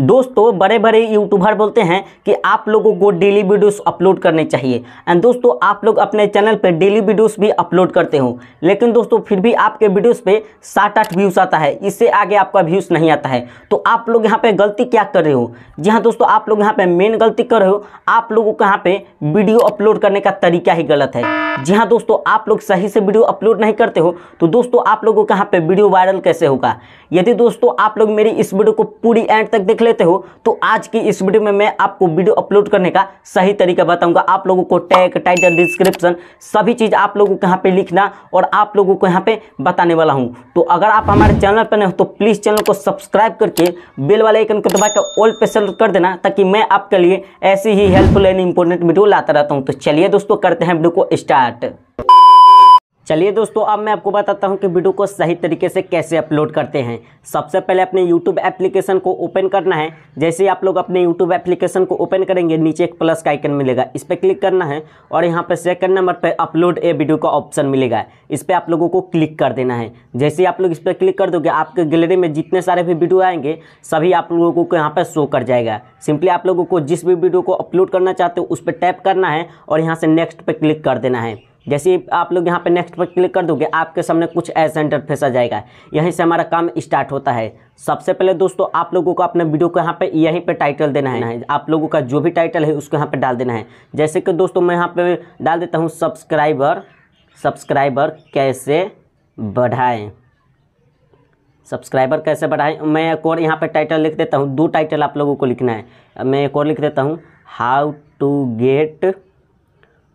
दोस्तों बड़े बड़े यूट्यूबर बोलते हैं कि आप लोगों को डेली वीडियोस अपलोड करने चाहिए एंड दोस्तों आप लोग अपने चैनल पे डेली वीडियोस भी अपलोड करते हो लेकिन दोस्तों फिर भी आपके वीडियोस पे साठ आठ व्यूज़ आता है इससे आगे आपका व्यूज़ नहीं आता है तो आप लोग यहाँ पे गलती क्या कर रहे हो जी हाँ दोस्तों आप लोग यहाँ पर मेन गलती कर रहे हो आप लोगों को यहाँ पर वीडियो अपलोड करने का तरीका ही गलत है जी हाँ दोस्तों आप लोग सही से वीडियो अपलोड नहीं करते हो तो दोस्तों आप लोगों को यहाँ पर वीडियो वायरल कैसे होगा यदि दोस्तों आप लोग मेरी इस वीडियो को पूरी एंड तक देख लेते हो तो आज की इस वीडियो में मैं आपको वीडियो अपलोड करने का सही तरीका बताऊंगा आप लोगों को टैग टाइटल डिस्क्रिप्शन सभी चीज़ आप लोगों को यहाँ पे लिखना और आप लोगों को यहाँ पे बताने वाला हूँ तो अगर आप हमारे चैनल पर नहीं हो तो प्लीज़ चैनल को सब्सक्राइब करके बेल वाले आइकन को दबाकर ऑल पे सेलेक्ट कर देना ताकि मैं आपके लिए ऐसी ही हेल्पफुल एंड इंपॉर्टेंट वीडियो लाता रहता हूँ तो चलिए दोस्तों करते हैं वीडियो को स्टार्ट चलिए दोस्तों अब मैं आपको बताता हूं कि वीडियो को सही तरीके से कैसे अपलोड करते हैं सबसे पहले अपने YouTube एप्लीकेशन को ओपन करना है जैसे ही आप लोग अपने YouTube एप्लीकेशन को ओपन करेंगे नीचे एक प्लस का आइकन मिलेगा इस पर क्लिक करना है और यहाँ पर सेकंड नंबर पर अपलोड ए वीडियो का ऑप्शन मिलेगा इस पर आप लोगों को क्लिक कर देना है जैसे ही आप लोग इस पर क्लिक कर दोगे आपके गैलरी में जितने सारे भी वीडियो आएंगे सभी आप लोगों को यहाँ पर शो कर जाएगा सिंपली आप लोगों को जिस भी वीडियो को अपलोड करना चाहते हो उस पर टैप करना है और यहाँ से नेक्स्ट पर क्लिक कर देना है जैसे आप लोग यहाँ पे नेक्स्ट पर क्लिक कर दोगे आपके सामने कुछ ऐसा इंटरफेस आ जाएगा यहीं से हमारा काम स्टार्ट होता है सबसे पहले दोस्तों आप लोगों को अपने वीडियो को यहाँ पे यहीं पे टाइटल देना है आप लोगों का जो भी टाइटल है उसको यहाँ पे डाल देना है जैसे कि दोस्तों मैं यहाँ पे डाल देता हूँ सब्सक्राइबर सब्सक्राइबर कैसे बढ़ाएँ सब्सक्राइबर कैसे बढ़ाएँ मैं एक और यहाँ पर टाइटल लिख देता हूँ दो टाइटल आप लोगों को लिखना है मैं एक और लिख देता हूँ how to get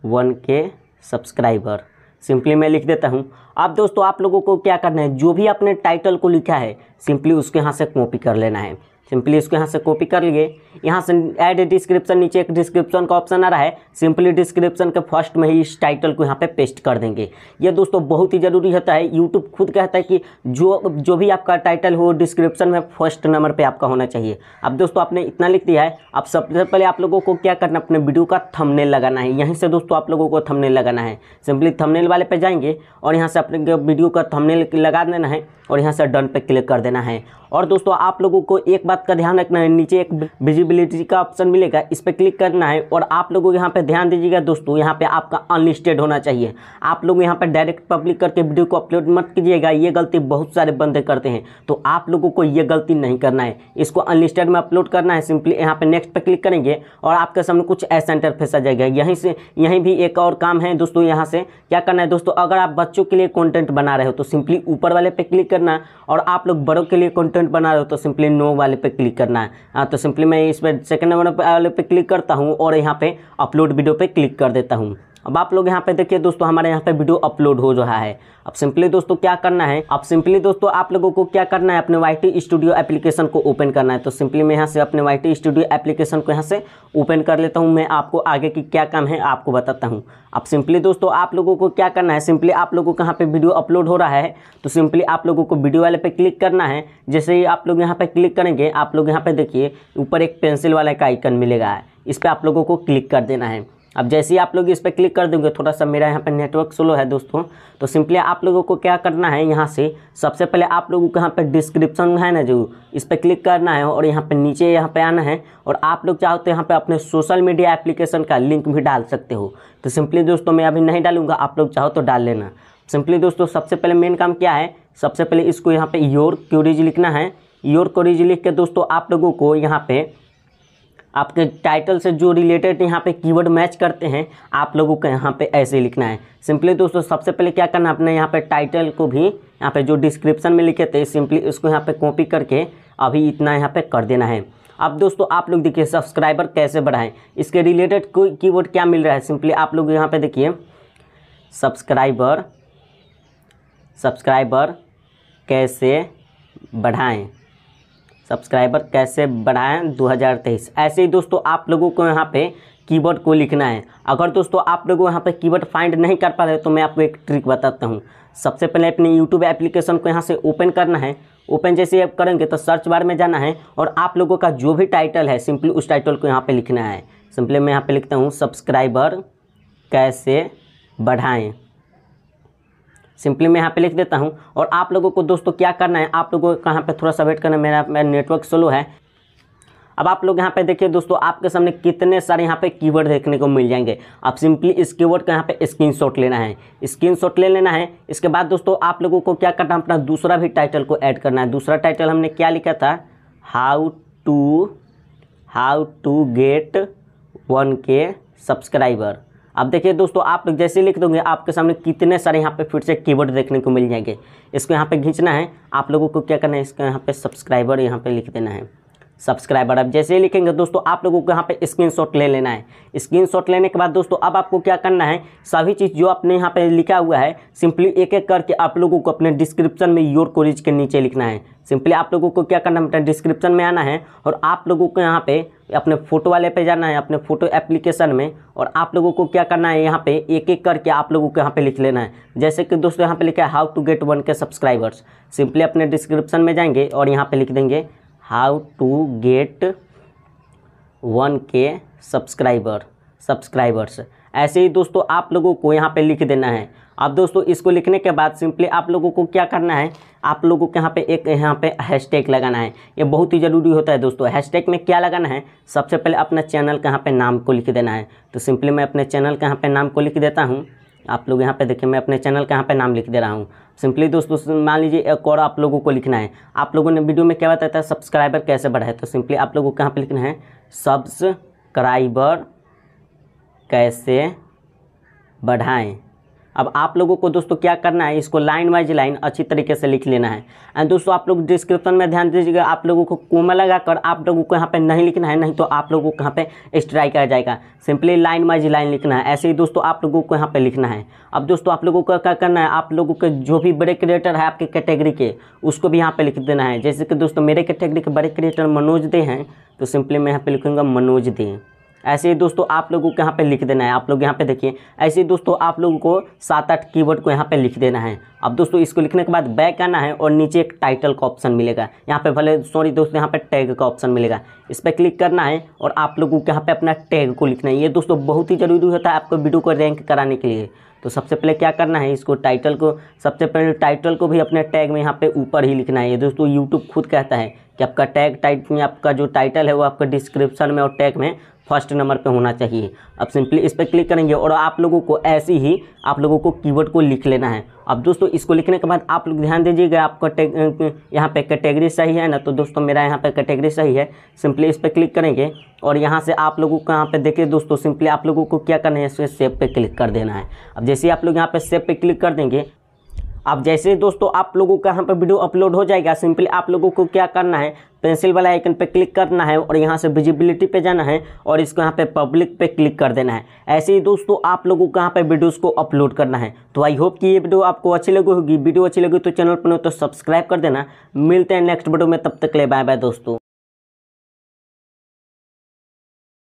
one K subscriber simply मैं लिख देता हूँ आप दोस्तों आप लोगों को क्या करना है जो भी आपने टाइटल को लिखा है सिंपली उसके यहाँ से कॉपी कर लेना है सिंपली इसको यहाँ से कॉपी कर लिए यहाँ से ऐड डिस्क्रिप्शन नीचे एक डिस्क्रिप्शन का ऑप्शन आ रहा है सिंपली डिस्क्रिप्शन के फर्स्ट में ही इस टाइटल को यहाँ पे पेस्ट कर देंगे ये दोस्तों बहुत ही ज़रूरी होता है यूट्यूब खुद कहता है कि जो जो भी आपका टाइटल हो डिस्क्रिप्शन में फर्स्ट नंबर पर आपका होना चाहिए अब दोस्तों आपने इतना लिख दिया है अब सबसे पहले आप लोगों को क्या करना अपने वीडियो का थमनेल लगाना है यहीं से दोस्तों आप लोगों को थमनेल लगाना है सिंपली थमनेल वाले पे जाएंगे और यहाँ से अपने वीडियो का थमनेल लगा देना है और यहाँ से डन पे क्लिक कर देना है और दोस्तों आप लोगों को एक बात का ध्यान रखना है नीचे एक विजिबिलिटी का ऑप्शन मिलेगा इस पर क्लिक करना है और आप लोगों यहाँ पे ध्यान दीजिएगा दोस्तों यहाँ पे आपका अनलिस्टेड होना चाहिए आप लोग यहाँ पे डायरेक्ट पब्लिक करके वीडियो को अपलोड मत कीजिएगा ये गलती बहुत सारे बंदे करते हैं तो आप लोगों को ये गलती नहीं करना है इसको अनलिस्टेड में अपलोड करना है सिंपली यहाँ पर नेक्स्ट पर क्लिक करेंगे और आपके सामने कुछ ऐसा इंटरफेस आ जाएगा यहीं से यहीं भी एक और काम है दोस्तों यहाँ से क्या करना है दोस्तों अगर आप बच्चों के लिए कॉन्टेंट बना रहे हो तो सिंपली ऊपर वाले पे क्लिक करना है और आप लोग बड़ों के लिए कंटेंट बना रहे हो तो सिंपली नो वाले पे क्लिक करना है आ, हाँ, तो सिंपली मैं इस पर सेकेंड नंबर वाले पे क्लिक करता हूँ और यहाँ पे अपलोड वीडियो पे क्लिक कर देता हूँ अब आप लोग यहाँ पे देखिए दोस्तों हमारे यहाँ पे वीडियो अपलोड हो रहा है अब सिंपली दोस्तों क्या करना है अब सिंपली दोस्तों आप लोगों को क्या करना है अपने वाई स्टूडियो एप्लीकेशन को ओपन करना है तो सिंपली मैं यहाँ से अपने वाई स्टूडियो एप्लीकेशन को यहाँ से ओपन कर लेता हूँ मैं आपको आगे की क्या काम है आपको बताता हूँ अब सिंपली दोस्तों आप लोगों को क्या करना है सिंपली आप लोगों को यहाँ पे वीडियो अपलोड हो रहा है तो सिंपली आप लोगों को वीडियो वाले पे क्लिक करना है जैसे ही आप लोग यहाँ पे क्लिक करेंगे आप लोग यहाँ पे देखिए ऊपर एक पेंसिल वाले का आइकन मिलेगा इस पर आप लोगों को क्लिक कर देना है अब जैसे ही आप लोग इस पर क्लिक कर दोगे थोड़ा सा मेरा यहाँ पर नेटवर्क स्लो है दोस्तों तो सिंपली आप लोगों को क्या करना है यहाँ से सबसे पहले आप लोगों को यहाँ पर डिस्क्रिप्शन है ना जो इस पर क्लिक करना है और यहाँ पर नीचे यहाँ पर आना है और आप लोग चाहो तो यहाँ पर अपने सोशल मीडिया एप्लीकेशन का लिंक भी डाल सकते हो तो सिंपली दोस्तों मैं अभी नहीं डालूंगा आप लोग चाहो तो डाल लेना सिंपली दोस्तों सबसे पहले मेन काम क्या है सबसे पहले इसको यहाँ पर योर क्यूरीज लिखना है योर क्यूरीज लिख के दोस्तों आप लोगों को यहाँ पर आपके टाइटल से जो रिलेटेड यहाँ पे कीवर्ड मैच करते हैं आप लोगों को यहाँ पे ऐसे लिखना है सिंपली दोस्तों सबसे पहले क्या करना है अपने यहाँ पे टाइटल को भी यहाँ पे जो डिस्क्रिप्शन में लिखे थे सिंपली उसको यहाँ पे कॉपी करके अभी इतना यहाँ पे कर देना है अब दोस्तों आप लोग देखिए सब्सक्राइबर कैसे बढ़ाएं इसके रिलेटेड कोई की क्या मिल रहा है सिंपली आप लोग यहाँ पर देखिए सब्सक्राइबर सब्सक्राइबर कैसे बढ़ाएँ सब्सक्राइबर कैसे बढ़ाएं 2023 ऐसे ही दोस्तों आप लोगों को यहाँ पे कीवर्ड को लिखना है अगर दोस्तों आप लोगों यहाँ पे कीवर्ड फाइंड नहीं कर पा रहे तो मैं आपको एक ट्रिक बताता हूँ सबसे पहले अपने यूट्यूब एप्लीकेशन को यहाँ से ओपन करना है ओपन जैसे आप करेंगे तो सर्च बार में जाना है और आप लोगों का जो भी टाइटल है सिंपली उस टाइटल को यहाँ पर लिखना है सिंपली मैं यहाँ पर लिखता हूँ सब्सक्राइबर कैसे बढ़ाएँ सिंपली मैं यहाँ पे लिख देता हूँ और आप लोगों को दोस्तों क्या करना है आप लोगों को यहाँ पे थोड़ा सा वेट करना है मेरा मेरा नेटवर्क स्लो है अब आप लोग यहाँ पे देखिए दोस्तों आपके सामने कितने सारे यहाँ पे कीवर्ड देखने को मिल जाएंगे आप सिंपली इस कीवर्ड का यहाँ पे शॉट लेना है शॉट ले लेना है इसके बाद दोस्तों आप लोगों को क्या करना है अपना दूसरा भी टाइटल को ऐड करना है दूसरा टाइटल हमने क्या लिखा था how to how to get one K subscriber अब देखिए दोस्तों आप जैसे लिख दोगे आपके सामने कितने सारे यहाँ पे फिर से कीवर्ड देखने को मिल जाएंगे इसको यहाँ पे खींचना है आप लोगों को क्या करना है इसका यहाँ पे सब्सक्राइबर यहाँ पे लिख देना है सब्सक्राइबर अब जैसे ही लिखेंगे दोस्तों आप लोगों को यहाँ पे स्क्रीनशॉट ले लेना है स्क्रीनशॉट लेने के बाद दोस्तों अब आपको क्या करना है सभी चीज़ जो आपने यहाँ पे लिखा हुआ है सिंपली एक एक करके आप लोगों को अपने डिस्क्रिप्शन में योर कोरिज के नीचे लिखना है सिंपली आप लोगों को क्या करना है अपने डिस्क्रिप्शन में आना है और आप लोगों को यहाँ पे अपने फोटो वाले पे जाना है अपने फोटो एप्लीकेशन में और आप लोगों को क्या करना है यहाँ पे एक एक करके आप लोगों को यहाँ पे लिख लेना है जैसे कि दोस्तों यहाँ पे लिखा है how to get one K subscribers simply अपने डिस्क्रिप्शन में जाएंगे और यहाँ पे लिख देंगे how to get one K subscriber subscribers ऐसे ही दोस्तों आप लोगों को यहाँ पे लिख देना है अब दोस्तों इसको लिखने के बाद सिंपली आप लोगों को क्या करना है आप लोगों के यहाँ पे एक यहाँ पे हैशटैग लगाना है ये बहुत ही ज़रूरी होता है दोस्तों हैशटैग में क्या लगाना है सबसे पहले अपने चैनल के यहाँ पे नाम को लिख देना है तो सिंपली मैं अपने चैनल के यहाँ पे नाम को लिख देता हूँ आप लोग यहाँ पे देखिए मैं अपने चैनल का यहाँ पे नाम लिख दे रहा हूँ सिंपली दोस्तों मान लीजिए एक और आप लोगों को लिखना है आप लोगों ने वीडियो में क्या बताया था सब्सक्राइबर कैसे बढ़ाए तो सिंपली आप लोगों को कहाँ पर लिखना है सब्सक्राइबर कैसे बढ़ाएं अब आप लोगों को दोस्तों क्या करना है इसको लाइन वाइज लाइन अच्छी तरीके से लिख लेना है एंड दोस्तों आप लोग डिस्क्रिप्शन में ध्यान दीजिएगा आप लोगों को कोमा लगाकर आप लोगों को यहाँ पे नहीं लिखना है नहीं तो आप लोगों को यहाँ पे स्ट्राइक आ जाएगा सिंपली लाइन वाइज लाइन लिखना है ऐसे ही दोस्तों आप लोगों को यहाँ पर लिखना है अब दोस्तों आप लोगों को क्या करना है आप लोगों के जो भी बड़े क्रिएटर है आपके कैटेगरी के उसको भी यहाँ पर लिख देना है जैसे कि दोस्तों मेरे कैटेगरी के बड़े क्रिएटर मनोज दे हैं तो सिंपली मैं यहाँ पर लिखूँगा मनोज दे ऐसे ही दोस्तों आप लोगों को यहाँ पे लिख देना है आप लोग यहाँ पे देखिए ऐसे ही दोस्तों आप लोगों को सात आठ कीवर्ड को यहाँ पे लिख देना है अब दोस्तों इसको लिखने के बाद बैक आना है और नीचे एक टाइटल का ऑप्शन मिलेगा यहाँ पे भले सॉरी दोस्तों यहाँ पे टैग का ऑप्शन मिलेगा इस पर क्लिक करना है और आप लोगों को यहाँ पे अपना टैग को लिखना है ये दोस्तों बहुत ही ज़रूरी होता है आपको वीडियो को रैंक कराने के लिए तो सबसे पहले क्या करना है इसको टाइटल को सबसे पहले टाइटल को भी अपने टैग में यहाँ पे ऊपर ही लिखना है ये दोस्तों यूट्यूब खुद कहता है कि आपका टैग टाइप में आपका जो टाइटल है वो आपका डिस्क्रिप्शन में और टैग में फर्स्ट नंबर पे होना चाहिए अब सिंपली इस पर क्लिक करेंगे और आप लोगों को ऐसे ही आप लोगों को कीवर्ड को लिख लेना है अब दोस्तों इसको लिखने के बाद आप लोग ध्यान दीजिएगा आपका यहाँ पे कैटेगरी सही है ना तो दोस्तों मेरा यहाँ पे कैटेगरी सही है सिंपली इस पर क्लिक करेंगे और यहाँ से आप लोगों को यहाँ पे देखिए दोस्तों सिंपली आप लोगों को क्या करना है इसमें सेव पे क्लिक कर देना है अब जैसे आप लोग यहाँ पे सेव पे क्लिक कर देंगे अब जैसे दोस्तों आप लोगों का यहाँ पर वीडियो अपलोड हो जाएगा सिंपली आप लोगों को क्या करना है पेंसिल वाला आइकन पर क्लिक करना है और यहाँ से विजिबिलिटी पे जाना है और इसको यहाँ पे पब्लिक पे क्लिक कर देना है ऐसे ही दोस्तों आप लोगों को यहाँ पे वीडियोस को अपलोड करना है तो आई होप कि ये वीडियो आपको अच्छी लगी होगी वीडियो अच्छी लगी तो चैनल पर नहीं तो सब्सक्राइब कर देना मिलते हैं नेक्स्ट वीडियो में तब तक ले बाय बाय दोस्तों